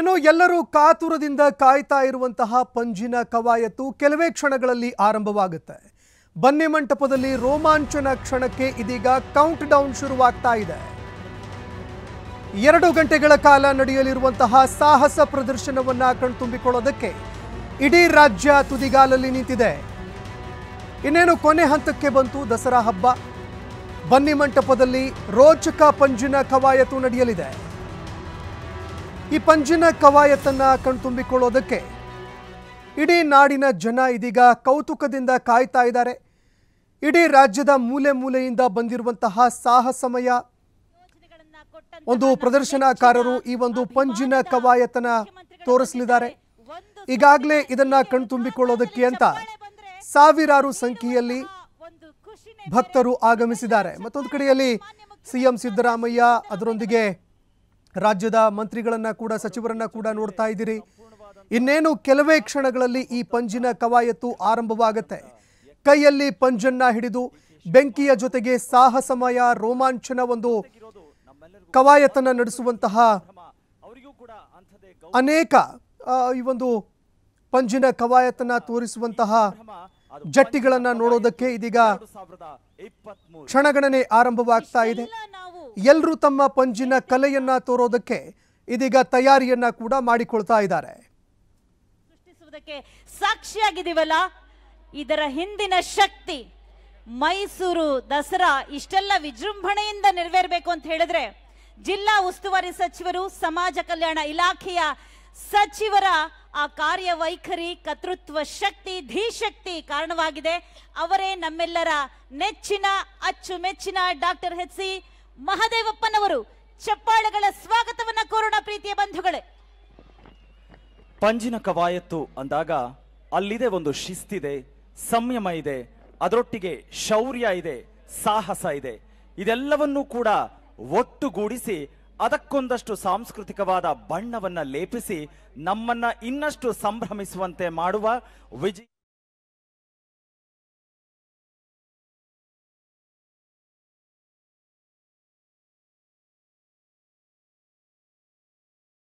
ಇನ್ನು ಎಲ್ಲರೂ ಕಾತುರದಿಂದ ಕಾಯ್ತಾ ಇರುವಂತಹ ಪಂಜಿನ ಕವಾಯತು ಕೆಲವೇ ಕ್ಷಣಗಳಲ್ಲಿ ಆರಂಭವಾಗುತ್ತೆ ಬನ್ನಿ ಮಂಟಪದಲ್ಲಿ ರೋಮಾಂಚನ ಕ್ಷಣಕ್ಕೆ ಇದೀಗ ಕೌಂಟ್ ಡೌನ್ ಶುರುವಾಗ್ತಾ ಇದೆ ಎರಡು ಗಂಟೆಗಳ ಕಾಲ ನಡೆಯಲಿರುವಂತಹ ಸಾಹಸ ಪ್ರದರ್ಶನವನ್ನ ಕಣ್ತುಂಬಿಕೊಳ್ಳೋದಕ್ಕೆ ಇಡೀ ರಾಜ್ಯ ತುದಿಗಾಲಲ್ಲಿ ನಿಂತಿದೆ ಇನ್ನೇನು ಕೊನೆ ಹಂತಕ್ಕೆ ಬಂತು ದಸರಾ ಹಬ್ಬ ಬನ್ನಿ ಮಂಟಪದಲ್ಲಿ ರೋಚಕ ಪಂಜಿನ ಕವಾಯತು ನಡೆಯಲಿದೆ ಈ ಪಂಜಿನ ಕವಾಯತನ್ನ ಕಣ್ತುಂಬಿಕೊಳ್ಳೋದಕ್ಕೆ ಇಡೀ ನಾಡಿನ ಜನ ಇದೀಗ ಕೌತುಕದಿಂದ ಕಾಯ್ತಾ ಇದ್ದಾರೆ ಇಡೀ ರಾಜ್ಯದ ಮೂಲೆ ಮೂಲೆಯಿಂದ ಬಂದಿರುವಂತಹ ಸಾಹಸಮಯ ಒಂದು ಪ್ರದರ್ಶನಕಾರರು ಈ ಒಂದು ಪಂಜಿನ ಕವಾಯತನ ತೋರಿಸಲಿದ್ದಾರೆ ಈಗಾಗಲೇ ಇದನ್ನ ಕಣ್ತುಂಬಿಕೊಳ್ಳೋದಕ್ಕೆ ಅಂತ ಸಾವಿರಾರು ಸಂಖ್ಯೆಯಲ್ಲಿ ಭಕ್ತರು ಆಗಮಿಸಿದ್ದಾರೆ ಮತ್ತೊಂದು ಕಡೆಯಲ್ಲಿ ಸಿಎಂ ಸಿದ್ದರಾಮಯ್ಯ ಅದರೊಂದಿಗೆ ರಾಜ್ಯದ ಮಂತ್ರಿಗಳನ್ನ ಕೂಡ ಸಚಿವರನ್ನ ಕೂಡ ನೋಡ್ತಾ ಇದ್ದೀರಿ ಇನ್ನೇನು ಕೆಲವೇ ಕ್ಷಣಗಳಲ್ಲಿ ಈ ಪಂಜಿನ ಕವಾಯತ್ತು ಆರಂಭವಾಗುತ್ತೆ ಕೈಯಲ್ಲಿ ಪಂಜನ್ನ ಹಿಡಿದು ಬೆಂಕಿಯ ಜೊತೆಗೆ ಸಾಹಸಮಯ ರೋಮಾಂಚನ ಒಂದು ಕವಾಯತನ್ನ ನಡೆಸುವಂತಹ ಅನೇಕ ಈ ಒಂದು ಪಂಜಿನ ಕವಾಯತನ್ನ ತೋರಿಸುವಂತಹ ಜಟ್ಟಿಗಳನ್ನ ನೋಡೋದಕ್ಕೆ ಇದೀಗ ಕ್ಷಣಗಣನೆ ಆರಂಭವಾಗ್ತಾ ಇದೆ ಎಲ್ಲರೂ ತಮ್ಮ ಪಂಜಿನ ಕಲೆಯನ್ನ ತೋರೋದಕ್ಕೆ ಇದೀಗ ತಯಾರಿಯನ್ನ ಕೂಡ ಮಾಡಿಕೊಳ್ತಾ ಇದ್ದಾರೆ ಸೃಷ್ಟಿಸುವುದಕ್ಕೆ ಸಾಕ್ಷಿಯಾಗಿದ್ದೀವಲ್ಲ ಇದರ ಹಿಂದಿನ ಶಕ್ತಿ ಮೈಸೂರು ದಸರಾ ಇಷ್ಟೆಲ್ಲ ವಿಜೃಂಭಣೆಯಿಂದ ನೆರವೇರಬೇಕು ಅಂತ ಹೇಳಿದ್ರೆ ಜಿಲ್ಲಾ ಉಸ್ತುವಾರಿ ಸಚಿವರು ಸಮಾಜ ಕಲ್ಯಾಣ ಇಲಾಖೆಯ ಸಚಿವರ ಆ ಕಾರ್ಯವೈಖರಿ ಕರ್ತೃತ್ವ ಶಕ್ತಿ ಧೀಶಕ್ತಿ ಕಾರಣವಾಗಿದೆ ಅವರೇ ನಮ್ಮೆಲ್ಲರ ನೆಚ್ಚಿನ ಅಚ್ಚುಮೆಚ್ಚಿನ ಡಾಕ್ಟರ್ ಹೆಚ್ ಸಿ ಮಹದೇವಪ್ಪನವರು ಚಪ್ಪಾಳೆಗಳ ಸ್ವಾಗತವನ್ನ ಕೋರೋಣ ಪ್ರೀತಿಯ ಬಂಧುಗಳೇ ಪಂಜಿನ ಕವಾಯತ್ತು ಅಂದಾಗ ಅಲ್ಲಿದೆ ಒಂದು ಶಿಸ್ತಿದೆ ಸಂಯಮ ಇದೆ ಅದರೊಟ್ಟಿಗೆ ಶೌರ್ಯ ಇದೆ ಸಾಹಸ ಇದೆ ಇದೆಲ್ಲವನ್ನೂ ಕೂಡ ಒಟ್ಟುಗೂಡಿಸಿ ಅದಕ್ಕೊಂದಷ್ಟು ಸಾಂಸ್ಕೃತಿಕವಾದ ಬಣ್ಣವನ್ನ ಲೇಪಿಸಿ ನಮ್ಮನ್ನ ಇನ್ನಷ್ಟು ಸಂಭ್ರಮಿಸುವಂತೆ ಮಾಡುವ ವಿಜಯ